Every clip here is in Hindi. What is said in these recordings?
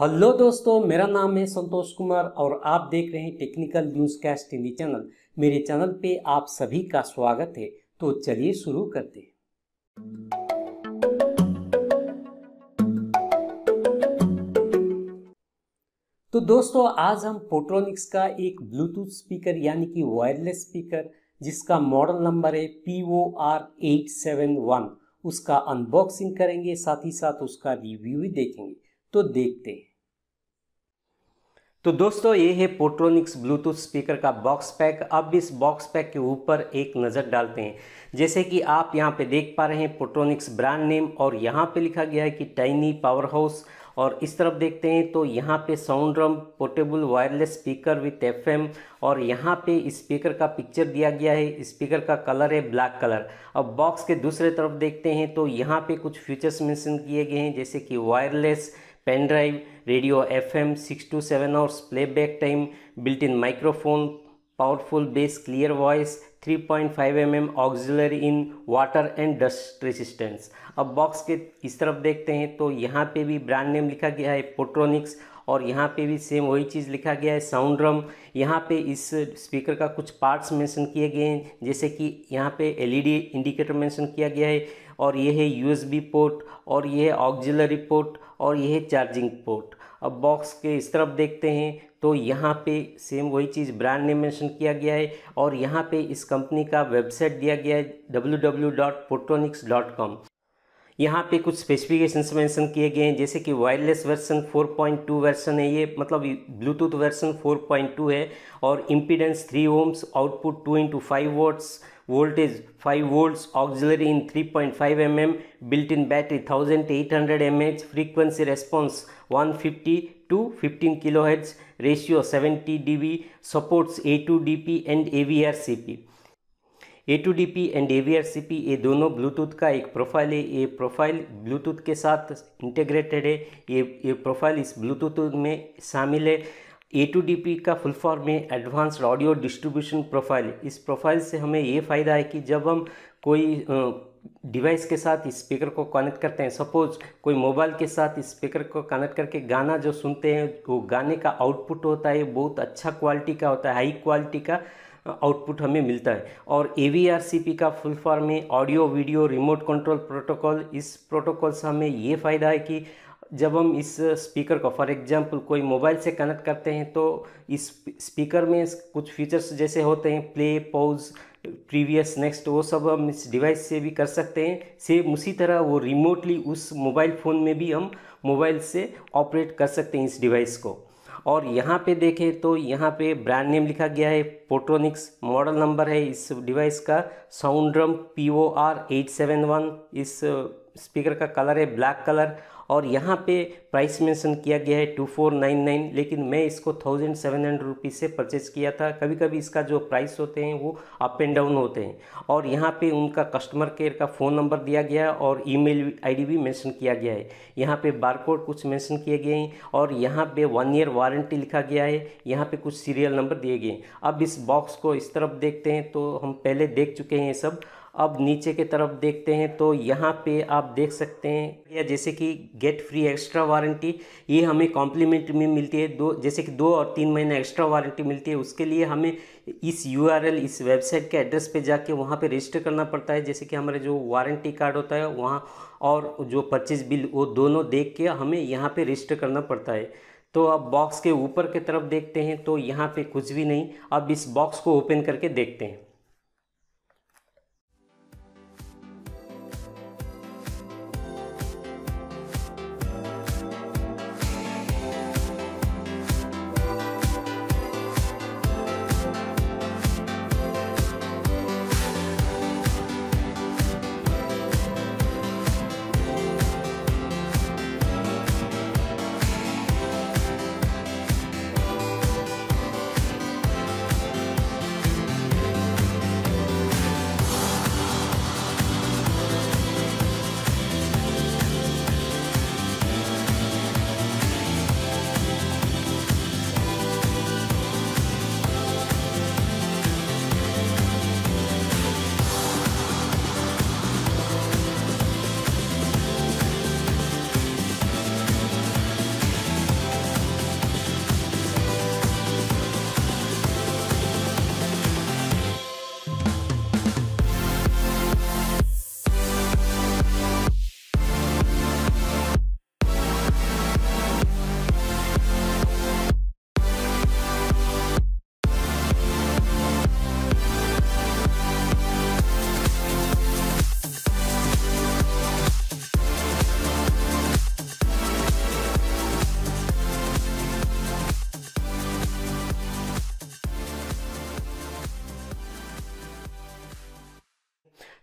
हेलो दोस्तों मेरा नाम है संतोष कुमार और आप देख रहे हैं technical news cast Hindi channel मेरे चैनल पे आप सभी का स्वागत है तो चलिए शुरू करते हैं तो दोस्तों आज हम पोट्रोनिक्स का एक ब्लूटूथ स्पीकर यानी कि वायरलेस स्पीकर जिसका मॉडल नंबर है P O R eight seven one उसका अनबॉक्सिंग करेंगे साथ ही साथ उसका रिव्यू भी देखेंगे तो देखते हैं तो दोस्तों ये है पोट्रोनिक्स ब्लूटूथ स्पीकर का बॉक्स पैक अब इस बॉक्स पैक के ऊपर एक नज़र डालते हैं जैसे कि आप यहाँ पे देख पा रहे हैं पोट्रोनिक्स ब्रांड नेम और यहाँ पे लिखा गया है कि टाइनी पावर हाउस और इस तरफ देखते हैं तो यहाँ पे sound drum portable wireless speaker with FM और यहाँ पे स्पीकर का पिक्चर दिया गया है स्पीकर का कलर है ब्लैक कलर अब बॉक्स के दूसरे तरफ देखते हैं तो यहाँ पे कुछ फीचर्स मेंशन किए गए हैं जैसे कि wireless pen drive radio F M six to seven hours playback time built in microphone voice three point five 3.5 mm auxiliary in water and dust resistance अब बॉक्स के इस तरफ देखते हैं तो यहाँ पे भी ब्रांड नेम लिखा गया है पोट्रोनिक्स और यहाँ पे भी सेम वही चीज़ लिखा गया है साउंड रम यहाँ पे इस स्पीकर का कुछ पार्ट्स मेंशन किए गए हैं जैसे कि यहाँ पे एलईडी इंडिकेटर मेंशन किया गया है और ये है यूएसबी पोर्ट और ये है ऑक्जिलरी पोर्ट और यह चार्जिंग पोर्ट अब बॉक्स के इस तरफ देखते हैं तो यहाँ पे सेम वही चीज़ ब्रांड नेम मेंशन किया गया है और यहाँ पे इस कंपनी का वेबसाइट दिया गया है www.photonics.com यहाँ पे कुछ स्पेसिफिकेशंस मेंशन किए गए हैं जैसे कि वायरलेस वर्सन 4.2 वर्सन है ये मतलब ब्लूटूथ वर्सन 4.2 है और impedance 3 ohms output 2 into five watts voltage five volt auxiliary in three point 3.5 M built in battery eight hundred M H frequency response one fifty to fifteen kilo ratio seventy D B supports A two D P and A V R C P A two D P and A V R C P ये दोनों ब्लूटूथ का एक प्रोफाइल है ये प्रोफाइल ब्लूटूथ के साथ इंटेग्रेटेड है ये ये प्रोफाइल इस ब्लूटूथ में शामिल है ए टू डी पी का फुल फॉर्म है एडवांस ऑडियो डिस्ट्रीब्यूशन प्रोफाइल इस प्रोफाइल से हमें ये फ़ायदा है कि जब हम कोई डिवाइस के साथ स्पीकर को कनेक्ट करते हैं सपोज कोई मोबाइल के साथ स्पीकर को कनेक्ट करके गाना जो सुनते हैं वो गाने का आउटपुट होता है बहुत अच्छा क्वालिटी का होता है हाई क्वालिटी का आउटपुट हमें मिलता है और ए का फुल फॉर्म है audio video remote control protocol इस प्रोटोकॉल से हमें ये फ़ायदा है कि जब हम इस स्पीकर को फॉर एग्जांपल कोई मोबाइल से कनेक्ट करते हैं तो इस स्पीकर में कुछ फीचर्स जैसे होते हैं प्ले पॉज प्रीवियस नेक्स्ट वो सब हम इस डिवाइस से भी कर सकते हैं सेम उसी तरह वो रिमोटली उस मोबाइल फ़ोन में भी हम मोबाइल से ऑपरेट कर सकते हैं इस डिवाइस को और यहाँ पे देखें तो यहाँ पे ब्रांड नेम लिखा गया है पोट्रोनिक्स मॉडल नंबर है इस डिवाइस का sound drum P O R eight seven one इस स्पीकर का कलर है ब्लैक कलर और यहाँ पे प्राइस मेंशन किया गया है टू फोर नाइन नाइन लेकिन मैं इसको थाउजेंड सेवन हंड्रेड रुपीज़ से परचेज़ किया था कभी कभी इसका जो प्राइस होते हैं वो अप एंड डाउन होते हैं और यहाँ पे उनका कस्टमर केयर का फ़ोन नंबर दिया गया है और ईमेल आईडी भी मेंशन किया गया है यहाँ पे बारकोड कुछ मेंशन किए गए हैं और यहाँ पे वन ईयर वारंटी लिखा गया है यहाँ पर कुछ सीरियल नंबर दिए गए हैं अब इस बॉक्स को इस तरफ देखते हैं तो हम पहले देख चुके हैं ये सब अब नीचे के तरफ देखते हैं तो यहाँ पे आप देख सकते हैं या जैसे कि गेट फ्री एक्स्ट्रा वारंटी ये हमें कॉम्प्लीमेंट में मिलती है दो जैसे कि दो और तीन महीना एक्स्ट्रा वारंटी मिलती है उसके लिए हमें इस यू इस वेबसाइट के एड्रेस पे जाके वहाँ पे रजिस्टर करना पड़ता है जैसे कि हमारे जो वारंटी कार्ड होता है वहाँ और जो परचेज बिल वो दोनों देख के हमें यहाँ पर रजिस्टर करना पड़ता है तो अब बॉक्स के ऊपर की तरफ देखते हैं तो यहाँ पर कुछ भी नहीं अब इस बॉक्स को ओपन करके देखते हैं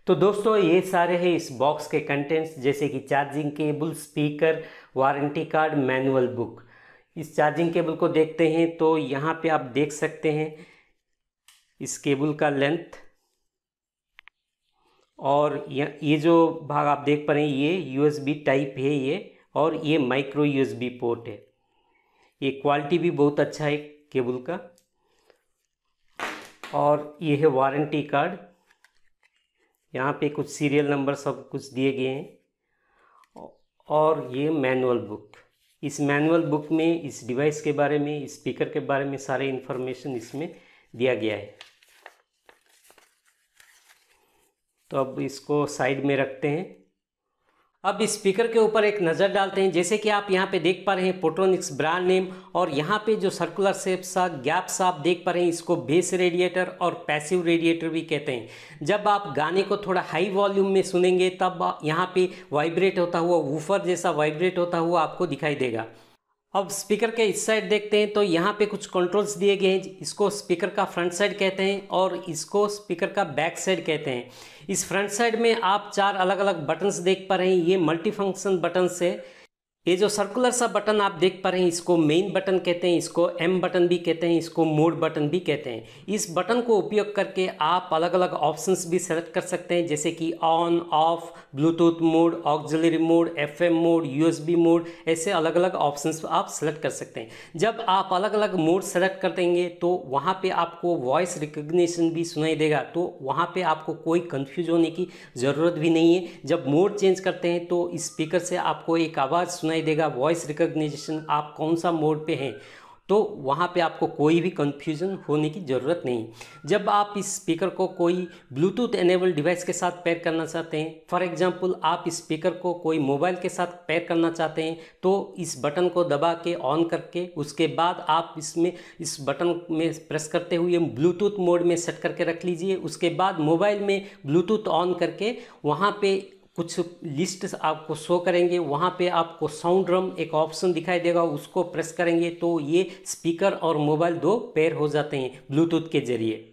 तो दोस्तों ये सारे हैं इस बॉक्स के कंटेंट्स जैसे कि charging cable speaker warranty card manual book इस चार्जिंग केबल को देखते हैं तो यहाँ पे आप देख सकते हैं इस केबल का लेंथ और ये जो भाग आप देख पा रहे हैं ये यूएसबी टाइप है ये और ये माइक्रो यूएसबी पोर्ट है ये क्वालिटी भी बहुत अच्छा है केबल का और ये है वारंटी कार्ड यहाँ पे कुछ सीरियल नंबर सब कुछ दिए गए हैं और ये मैनुअल बुक इस मैनुअल बुक में इस डिवाइस के बारे में स्पीकर के बारे में सारे इन्फॉर्मेशन इसमें दिया गया है तो अब इसको साइड में रखते हैं अब स्पीकर के ऊपर एक नज़र डालते हैं जैसे कि आप यहाँ पे देख पा रहे हैं पोट्रोनिक्स ब्रांड नेम और यहाँ पे जो सर्कुलर सेप सा गैप सा आप देख पा रहे हैं इसको बेस रेडिएटर और पैसिव रेडिएटर भी कहते हैं जब आप गाने को थोड़ा हाई वॉल्यूम में सुनेंगे तब यहाँ पे वाइब्रेट होता हुआ वूफर जैसा वाइब्रेट होता हुआ आपको दिखाई देगा अब स्पीकर के इस साइड देखते हैं तो यहाँ पे कुछ कंट्रोल्स दिए गए हैं इसको स्पीकर का फ्रंट साइड कहते हैं और इसको स्पीकर का बैक साइड कहते हैं इस फ्रंट साइड में आप चार अलग अलग बटन्स देख पा रहे हैं ये मल्टी फंक्शन बटन्स है ये जो सर्कुलर सा बटन आप देख पा रहे हैं इसको मेन बटन कहते हैं इसको एम बटन भी कहते हैं इसको मोड बटन भी कहते हैं इस बटन को उपयोग करके आप अलग अलग ऑप्शंस भी सेलेक्ट कर सकते हैं जैसे कि on off Bluetooth mode auxiliary mode FM mode USB mode ऐसे अलग अलग ऑप्शंस आप सेलेक्ट कर सकते हैं जब आप अलग अलग मोड सेलेक्ट कर देंगे तो वहाँ पर आपको वॉइस रिकोगनीशन भी सुनाई देगा तो वहाँ पर आपको कोई कन्फ्यूज होने की ज़रूरत भी नहीं है जब मोड चेंज करते हैं तो स्पीकर से आपको एक आवाज़ सुनाई सुनाई देगा वॉइस रिकॉग्निशन आप कौन सा मोड पे हैं तो वहाँ पे आपको कोई भी कंफ्यूजन होने की ज़रूरत नहीं जब आप इस स्पीकर को कोई ब्लूटूथ एनेबल डिवाइस के साथ पैर करना चाहते हैं फॉर एग्जांपल आप इस स्पीकर को कोई मोबाइल के साथ पैर करना चाहते हैं तो इस बटन को दबा के ऑन करके उसके बाद आप इसमें इस बटन में प्रेस करते हुए ब्लूटूथ मोड में सेट करके रख लीजिए उसके बाद मोबाइल में ब्लूटूथ ऑन करके वहाँ पर कुछ लिस्ट आपको शो करेंगे वहाँ पे आपको साउंड रम एक ऑप्शन दिखाई देगा उसको प्रेस करेंगे तो ये स्पीकर और मोबाइल दो पेयर हो जाते हैं ब्लूटूथ के जरिए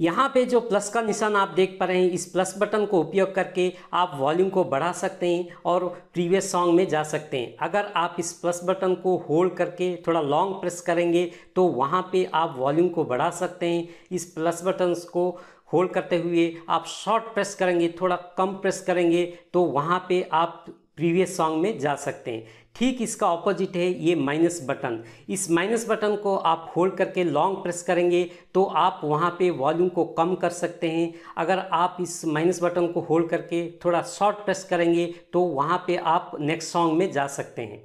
यहाँ पे जो प्लस का निशान आप देख पा रहे हैं इस प्लस बटन को उपयोग करके आप वॉल्यूम को बढ़ा सकते हैं और प्रीवियस सॉन्ग में जा सकते हैं अगर आप इस प्लस बटन को होल्ड करके थोड़ा लॉन्ग प्रेस करेंगे तो वहाँ पे आप वॉल्यूम को बढ़ा सकते हैं इस प्लस बटन को होल्ड करते हुए आप शॉर्ट प्रेस करेंगे थोड़ा कम प्रेस करेंगे तो वहाँ पे आप प्रीवियस सॉन्ग में जा सकते हैं ठीक इसका ऑपोजिट है ये माइनस बटन इस माइनस बटन को आप होल्ड करके लॉन्ग प्रेस करेंगे तो आप वहाँ पे वॉल्यूम को कम कर सकते हैं अगर आप इस माइनस बटन को होल्ड करके थोड़ा शॉर्ट प्रेस करेंगे तो वहाँ पे आप नेक्स्ट सॉन्ग में जा सकते हैं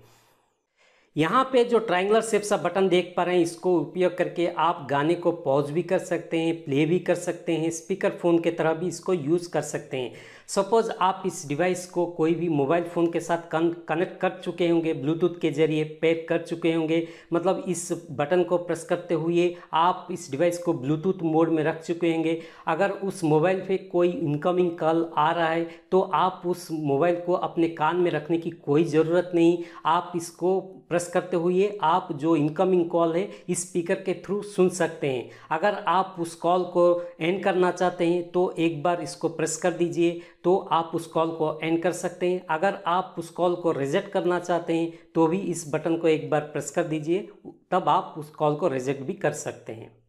यहाँ पे जो ट्राइंगलर शेप सा बटन देख पा रहे हैं इसको उपयोग करके आप गाने को पॉज भी कर सकते हैं प्ले भी कर सकते हैं स्पीकर फ़ोन के तरह भी इसको यूज़ कर सकते हैं सपोज़ आप इस डिवाइस को कोई भी मोबाइल फ़ोन के साथ कन कनेक्ट कर चुके होंगे ब्लूटूथ के जरिए पैक कर चुके होंगे मतलब इस बटन को प्रेस करते हुए आप इस डिवाइस को ब्लूटूथ मोड में रख चुके होंगे अगर उस मोबाइल पर कोई इनकमिंग कॉल आ रहा है तो आप उस मोबाइल को अपने कान में रखने की कोई ज़रूरत नहीं आप इसको प्रेस करते हुए आप जो इनकमिंग कॉल है स्पीकर के थ्रू सुन सकते हैं अगर आप उस कॉल को एंड करना चाहते हैं तो एक बार इसको प्रेस कर दीजिए तो आप उस कॉल को एंड कर सकते हैं अगर आप उस कॉल को रिजेक्ट करना चाहते हैं तो भी इस बटन को एक बार प्रेस कर दीजिए तब आप उस कॉल को रिजेक्ट भी कर सकते हैं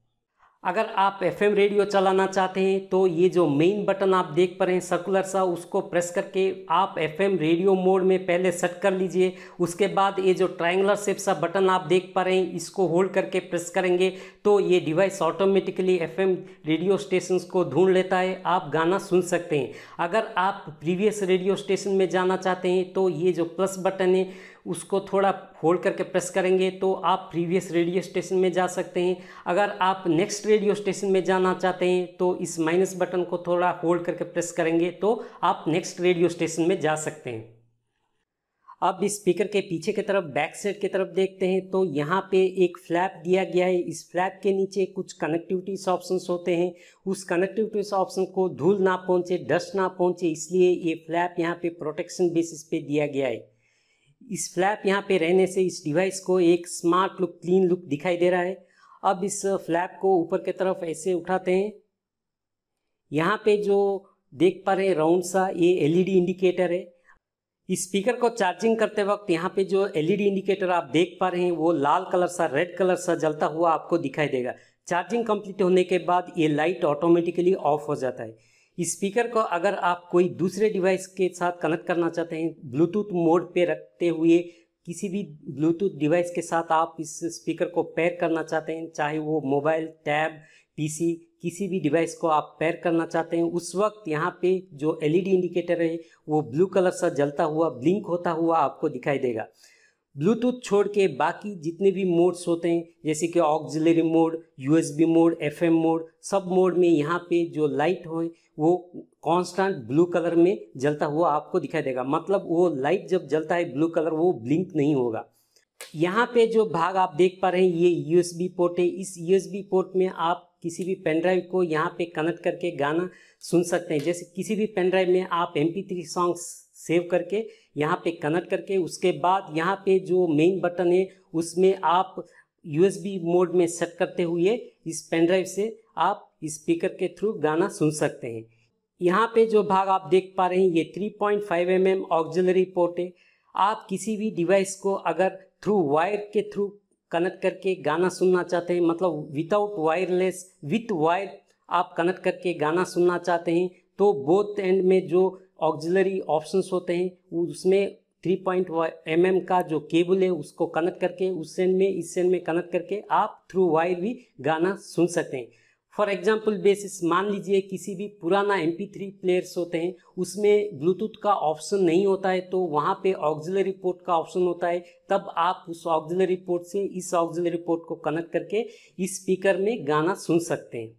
अगर आप एफएम रेडियो चलाना चाहते हैं तो ये जो मेन बटन आप देख पा रहे हैं सर्कुलर सा उसको प्रेस करके आप एफएम रेडियो मोड में पहले सेट कर लीजिए उसके बाद ये जो ट्रायंगलर शेप सा बटन आप देख पा रहे हैं इसको होल्ड करके प्रेस करेंगे तो ये device automatically FM radio station को ढूंढ लेता है आप गाना सुन सकते हैं अगर आप प्रीवियस रेडियो स्टेशन में जाना चाहते हैं तो ये जो प्लस बटन है उसको थोड़ा होल्ड करके प्रेस करेंगे तो आप प्रीवियस रेडियो स्टेशन में जा सकते हैं अगर आप नेक्स्ट रेडियो स्टेशन में जाना चाहते हैं तो इस माइनस बटन को थोड़ा होल्ड करके प्रेस करेंगे तो आप नेक्स्ट रेडियो स्टेशन में जा सकते हैं अब स्पीकर के पीछे की तरफ बैक साइड की तरफ देखते हैं तो यहाँ पे एक फ्लैप दिया गया है इस फ्लैप के नीचे कुछ कनेक्टिविटीज ऑप्शन होते हैं उस कनेक्टिविटी ऑप्शन को धूल ना पहुँचे डस्ट ना पहुँचे इसलिए ये फ्लैप यहाँ पे प्रोटेक्शन बेसिस पे दिया गया है इस फ्लैप यहाँ पे रहने से इस डिवाइस को एक स्मार्ट लुक क्लीन लुक दिखाई दे रहा है अब इस फ्लैप uh, को ऊपर की तरफ ऐसे उठाते हैं यहाँ पे जो देख पा रहे राउंड सा ये एलईडी इंडिकेटर है इस स्पीकर को चार्जिंग करते वक्त यहाँ पे जो एलईडी इंडिकेटर आप देख पा रहे हैं वो लाल कलर सा रेड कलर सा जलता हुआ आपको दिखाई देगा चार्जिंग कंप्लीट होने के बाद ये लाइट ऑटोमेटिकली ऑफ हो जाता है स्पीकर को अगर आप कोई दूसरे डिवाइस के साथ कनेक्ट करना चाहते हैं ब्लूटूथ मोड पे रखते हुए किसी भी ब्लूटूथ डिवाइस के साथ आप इस स्पीकर को पेयर करना चाहते हैं चाहे वो मोबाइल टैब पीसी किसी भी डिवाइस को आप पेयर करना चाहते हैं उस वक्त यहाँ पे जो एलईडी इंडिकेटर है वो ब्लू कलर सा जलता हुआ ब्लिंक होता हुआ आपको दिखाई देगा ब्लूटूथ छोड़ के बाकी जितने भी मोड्स होते हैं जैसे कि auxiliary mode USB mode FM mode सब मोड में यहाँ पे जो लाइट हो वो कांस्टेंट ब्लू कलर में जलता हुआ आपको दिखाई देगा मतलब वो लाइट जब जलता है ब्लू कलर वो ब्लिंक नहीं होगा यहाँ पे जो भाग आप देख पा रहे हैं ये यूएसबी पोर्ट है इस यूएसबी पोर्ट में आप किसी भी पेन ड्राइव को यहाँ पे कनेक्ट करके गाना सुन सकते हैं जैसे किसी भी पेनड्राइव में आप एम सॉन्ग्स सेव करके यहाँ पे कनेक्ट करके उसके बाद यहाँ पे जो मेन बटन है उसमें आप यूएसबी मोड में सेट करते हुए इस पेनड्राइव से आप स्पीकर के थ्रू गाना सुन सकते हैं यहाँ पे जो भाग आप देख पा रहे हैं ये 3.5 पॉइंट mm ऑक्जिलरी पोर्ट है आप किसी भी डिवाइस को अगर थ्रू वायर के थ्रू कनेक्ट करके गाना सुनना चाहते हैं मतलब विदाउट वायरलेस विथ वायर आप कनेक्ट करके गाना सुनना चाहते हैं तो बोथ एंड में जो ऑक्जिलरी ऑप्शंस होते हैं उसमें थ्री पॉइंट एम एम का जो केबल है उसको कनेक्ट करके उस सेन में इस सेन में कनेक्ट करके आप थ्रू वायर भी गाना सुन सकते हैं फॉर एग्जाम्पल बेसिस मान लीजिए किसी भी पुराना एम पी थ्री प्लेयर्स होते हैं उसमें ब्लूटूथ का ऑप्शन नहीं होता है तो वहाँ पे ऑक्जिलरी पोर्ट का ऑप्शन होता है तब आप उस ऑक्जिलरी पोर्ट से इस ऑक्जिलरी पोर्ट को कनेक्ट करके इस स्पीकर में गाना सुन सकते हैं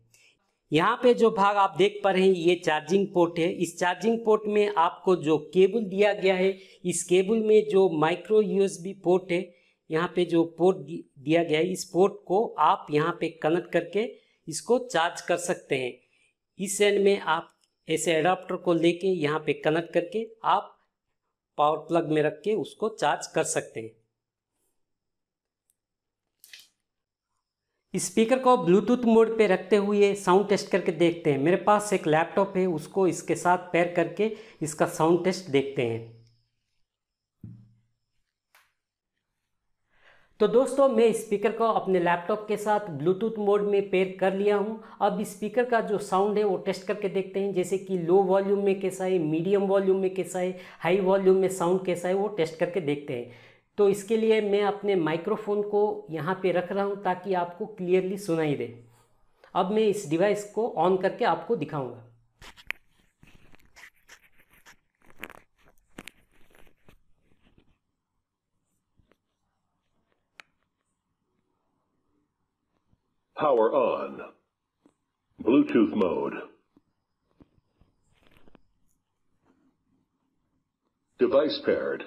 यहाँ पे जो भाग आप देख पा रहे हैं ये चार्जिंग पोर्ट है इस चार्जिंग पोर्ट में आपको जो केबल दिया गया है इस केबल में जो माइक्रो यूएसबी पोर्ट है यहाँ पे जो पोर्ट दिया गया है इस पोर्ट को आप यहाँ पे कनेक्ट करके इसको चार्ज कर सकते हैं इस एंड में आप ऐसे एडाप्टर को लेके यहाँ पे कनेक्ट करके आप पावर प्लग में रख के उसको चार्ज कर सकते हैं स्पीकर को ब्लूटूथ मोड पे रखते हुए साउंड टेस्ट करके देखते हैं मेरे पास एक लैपटॉप है उसको इसके साथ पैर करके इसका साउंड टेस्ट देखते हैं तो दोस्तों मैं स्पीकर को अपने लैपटॉप के साथ ब्लूटूथ मोड में पेयर कर लिया हूं अब स्पीकर का जो साउंड है वो टेस्ट करके देखते हैं जैसे कि लो वॉल्यूम में कैसा है मीडियम वॉल्यूम में कैसा है हाई वॉल्यूम में साउंड कैसा है वो टेस्ट करके देखते हैं तो इसके लिए मैं अपने माइक्रोफोन को यहाँ पे रख रहा हूँ ताकि आपको क्लियरली सुनाई दे अब मैं इस डिवाइस को ऑन करके आपको दिखाऊंगा Power on. Bluetooth mode. Device paired.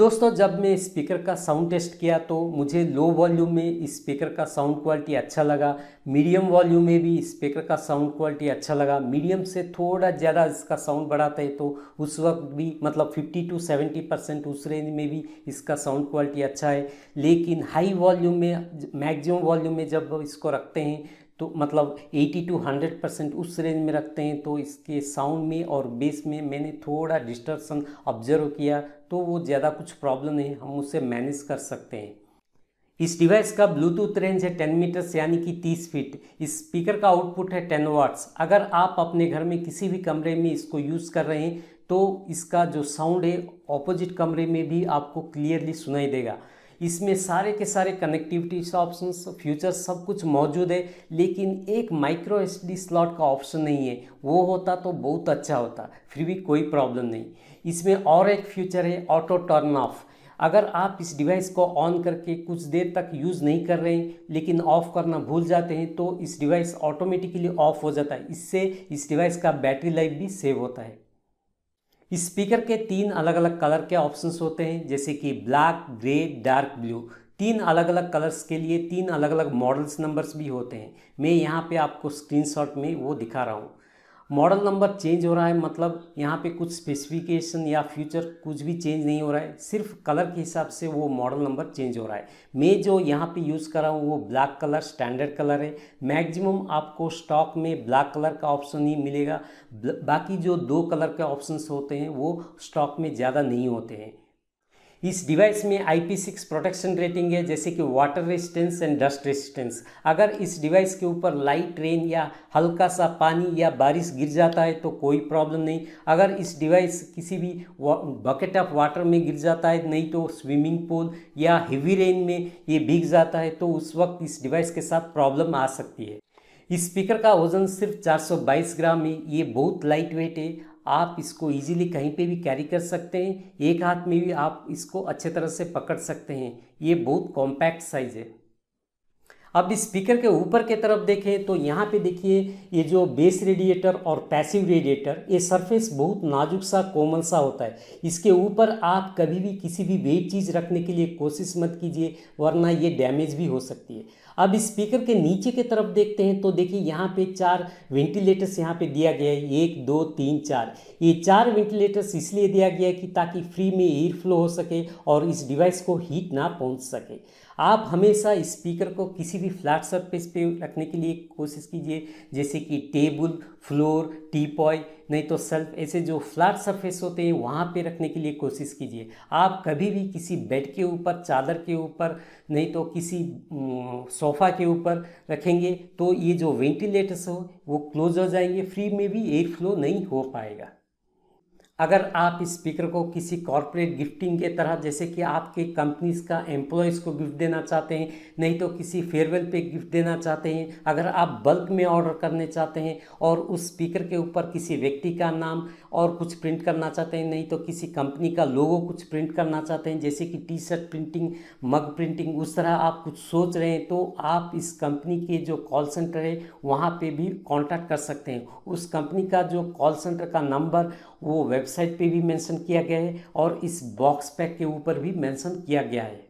दोस्तों जब मैं स्पीकर का साउंड टेस्ट किया तो मुझे लो वॉल्यूम में स्पीकर का साउंड क्वालिटी अच्छा लगा मीडियम वॉल्यूम में भी स्पीकर का साउंड क्वालिटी अच्छा लगा मीडियम से थोड़ा ज़्यादा इसका साउंड बढ़ाते हैं तो उस वक्त भी मतलब 50 टू 70 परसेंट उस रेंज में भी इसका साउंड क्वालिटी अच्छा है लेकिन हाई वॉल्यूम में मैक्सिमम वॉल्यूम में जब इसको रखते हैं तो मतलब 80 टू 100 परसेंट उस रेंज में रखते हैं तो इसके साउंड में और बेस में मैंने थोड़ा डिस्टर्बसन ऑब्जर्व किया तो वो ज़्यादा कुछ प्रॉब्लम नहीं हम उसे मैनेज कर सकते हैं इस डिवाइस का ब्लूटूथ रेंज है 10 मीटर्स यानी कि 30 फीट इस स्पीकर का आउटपुट है 10 वाट्स अगर आप अपने घर में किसी भी कमरे में इसको यूज़ कर रहे हैं तो इसका जो साउंड है ऑपोजिट कमरे में भी आपको क्लियरली सुनाई देगा इसमें सारे के सारे कनेक्टिविटी ऑप्शंस फ्यूचर सब कुछ मौजूद है लेकिन एक माइक्रो एस स्लॉट का ऑप्शन नहीं है वो होता तो बहुत अच्छा होता फिर भी कोई प्रॉब्लम नहीं इसमें और एक फ्यूचर है ऑटो टर्न ऑफ अगर आप इस डिवाइस को ऑन करके कुछ देर तक यूज़ नहीं कर रहे हैं लेकिन ऑफ़ करना भूल जाते हैं तो इस डिवाइस ऑटोमेटिकली ऑफ हो जाता है इससे इस डिवाइस का बैटरी लाइफ भी सेव होता है स्पीकर के तीन अलग अलग कलर के ऑप्शंस होते हैं जैसे कि ब्लैक ग्रे डार्क ब्लू तीन अलग अलग कलर्स के लिए तीन अलग अलग मॉडल्स नंबर्स भी होते हैं मैं यहाँ पे आपको स्क्रीनशॉट में वो दिखा रहा हूँ मॉडल हम्म। नंबर चेंज हो रहा है मतलब यहाँ पे कुछ स्पेसिफिकेशन या फ्यूचर कुछ भी चेंज नहीं हो रहा है सिर्फ कलर के हिसाब से वो मॉडल नंबर चेंज हो रहा है मैं जो यहाँ पे यूज़ कर रहा हूँ वो ब्लैक कलर स्टैंडर्ड कलर है मैक्सिमम आपको स्टॉक में ब्लैक कलर का ऑप्शन ही मिलेगा बाकी जो दो कलर के ऑप्शन होते हैं वो स्टॉक में ज़्यादा नहीं होते हैं इस डिवाइस में आई प्रोटेक्शन रेटिंग है जैसे कि water resistance and dust resistance अगर इस डिवाइस के ऊपर लाइट रेन या हल्का सा पानी या बारिश गिर जाता है तो कोई प्रॉब्लम नहीं अगर इस डिवाइस किसी भी बकेट ऑफ वाटर में गिर जाता है नहीं तो स्विमिंग पूल या हीवी रेन में ये भीग जाता है तो उस वक्त इस डिवाइस के साथ प्रॉब्लम आ सकती है इस स्पीकर का वजन सिर्फ 422 ग्राम है ये बहुत लाइट वेट है आप इसको इजीली कहीं पे भी कैरी कर सकते हैं एक हाथ में भी आप इसको अच्छे तरह से पकड़ सकते हैं ये बहुत कॉम्पैक्ट साइज़ है अब स्पीकर के ऊपर के तरफ देखें तो यहाँ पे देखिए ये जो बेस रेडिएटर और पैसिव रेडिएटर ये सरफेस बहुत नाजुक सा कोमल सा होता है इसके ऊपर आप कभी भी किसी भी वेट चीज़ रखने के लिए कोशिश मत कीजिए वरना ये डैमेज भी हो सकती है अब स्पीकर के नीचे के तरफ देखते हैं तो देखिए यहाँ पे चार वेंटिलेटर्स यहाँ पे दिया गया है एक दो तीन चार ये चार वेंटिलेटर्स इसलिए दिया गया है कि ताकि फ्री में एयर फ्लो हो सके और इस डिवाइस को हीट ना पहुँच सके आप हमेशा स्पीकर को किसी भी फ्लैट सरफेस पे रखने के लिए कोशिश कीजिए जैसे कि टेबल फ्लोर टीपॉय नहीं तो सेल्फ ऐसे जो फ्लैट सरफेस होते हैं वहाँ पे रखने के लिए कोशिश कीजिए आप कभी भी किसी बेड के ऊपर चादर के ऊपर नहीं तो किसी सोफ़ा के ऊपर रखेंगे तो ये जो वेंटिलेटर्स हो वो क्लोज हो जाएंगे फ्री में भी एयर फ्लो नहीं हो पाएगा अगर आप स्पीकर को किसी कॉरपोरेट गिफ्टिंग के तरह जैसे कि आपके कंपनीज का एम्प्लॉयज़ को गिफ्ट देना चाहते हैं नहीं तो किसी फेयरवेल पे गिफ्ट देना चाहते हैं अगर आप बल्क में ऑर्डर करने चाहते हैं और उस स्पीकर के ऊपर किसी व्यक्ति का नाम और कुछ प्रिंट करना चाहते हैं नहीं तो किसी कंपनी का लोगो कुछ प्रिंट करना चाहते हैं जैसे कि T shirt printing mug printing उस तरह आप कुछ सोच रहे हैं तो आप इस कंपनी के जो कॉल सेंटर है वहाँ पर भी कॉन्टैक्ट कर सकते हैं उस कंपनी का जो कॉल सेंटर का नंबर वो वेबसाइट पे भी मेंशन किया गया है और इस बॉक्स पैक के ऊपर भी मेंशन किया गया है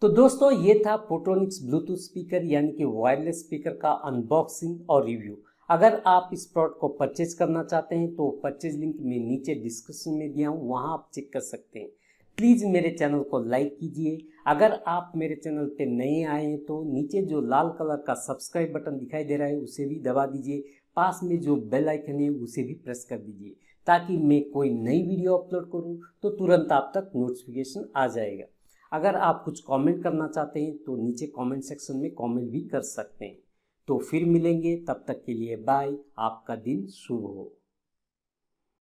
तो दोस्तों ये था फोटोनिक्स ब्लूटूथ स्पीकर यानी कि वायरलेस स्पीकर का अनबॉक्सिंग और रिव्यू अगर आप इस प्रोडक्ट को परचेज करना चाहते हैं तो परचेज लिंक में नीचे डिस्क्रिप्शन में दिया हूँ वहाँ आप चेक कर सकते हैं प्लीज़ मेरे चैनल को लाइक कीजिए अगर आप मेरे चैनल पे नए आए हैं तो नीचे जो लाल कलर का सब्सक्राइब बटन दिखाई दे रहा है उसे भी दबा दीजिए पास में जो बेल आइकन है उसे भी प्रेस कर दीजिए ताकि मैं कोई नई वीडियो अपलोड करूं तो तुरंत आप तक नोटिफिकेशन आ जाएगा अगर आप कुछ कमेंट करना चाहते हैं तो नीचे कमेंट सेक्शन में कमेंट भी कर सकते हैं तो फिर मिलेंगे तब तक के लिए बाय आपका दिन शुभ हो